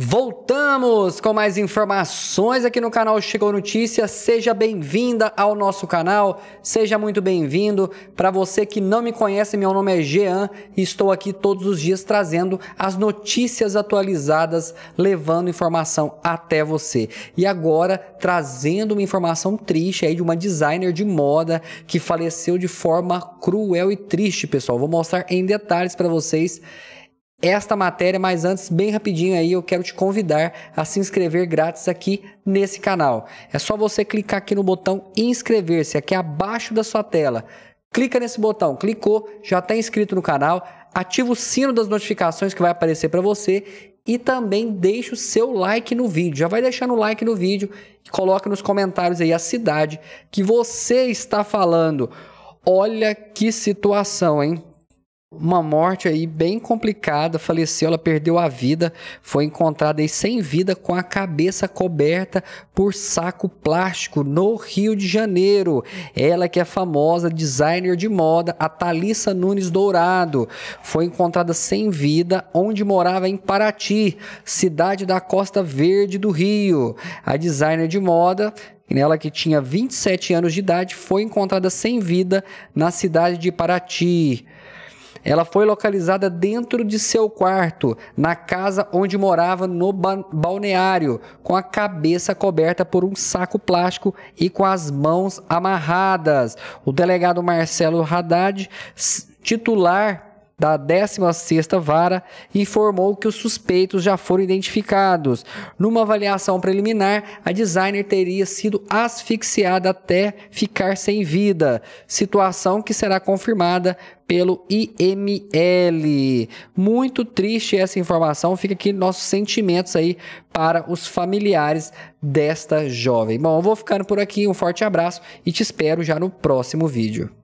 Voltamos com mais informações aqui no canal Chegou Notícias. Seja bem-vinda ao nosso canal, seja muito bem-vindo. Para você que não me conhece, meu nome é Jean e estou aqui todos os dias trazendo as notícias atualizadas, levando informação até você. E agora trazendo uma informação triste aí de uma designer de moda que faleceu de forma cruel e triste, pessoal. Vou mostrar em detalhes para vocês esta matéria, mas antes, bem rapidinho aí, eu quero te convidar a se inscrever grátis aqui nesse canal. É só você clicar aqui no botão inscrever-se, aqui abaixo da sua tela. Clica nesse botão, clicou, já está inscrito no canal, ativa o sino das notificações que vai aparecer para você e também deixa o seu like no vídeo. Já vai deixando o like no vídeo e coloca nos comentários aí a cidade que você está falando. Olha que situação, hein? uma morte aí bem complicada, faleceu, ela perdeu a vida, foi encontrada aí sem vida com a cabeça coberta por saco plástico no Rio de Janeiro. Ela que é famosa designer de moda, a Thalissa Nunes Dourado, foi encontrada sem vida onde morava em Paraty, cidade da Costa Verde do Rio. A designer de moda nela que tinha 27 anos de idade foi encontrada sem vida na cidade de Paraty. Ela foi localizada dentro de seu quarto, na casa onde morava no balneário, com a cabeça coberta por um saco plástico e com as mãos amarradas. O delegado Marcelo Haddad, titular da 16ª Vara informou que os suspeitos já foram identificados. Numa avaliação preliminar, a designer teria sido asfixiada até ficar sem vida, situação que será confirmada pelo IML. Muito triste essa informação, fica aqui nossos sentimentos aí para os familiares desta jovem. Bom, eu vou ficando por aqui, um forte abraço e te espero já no próximo vídeo.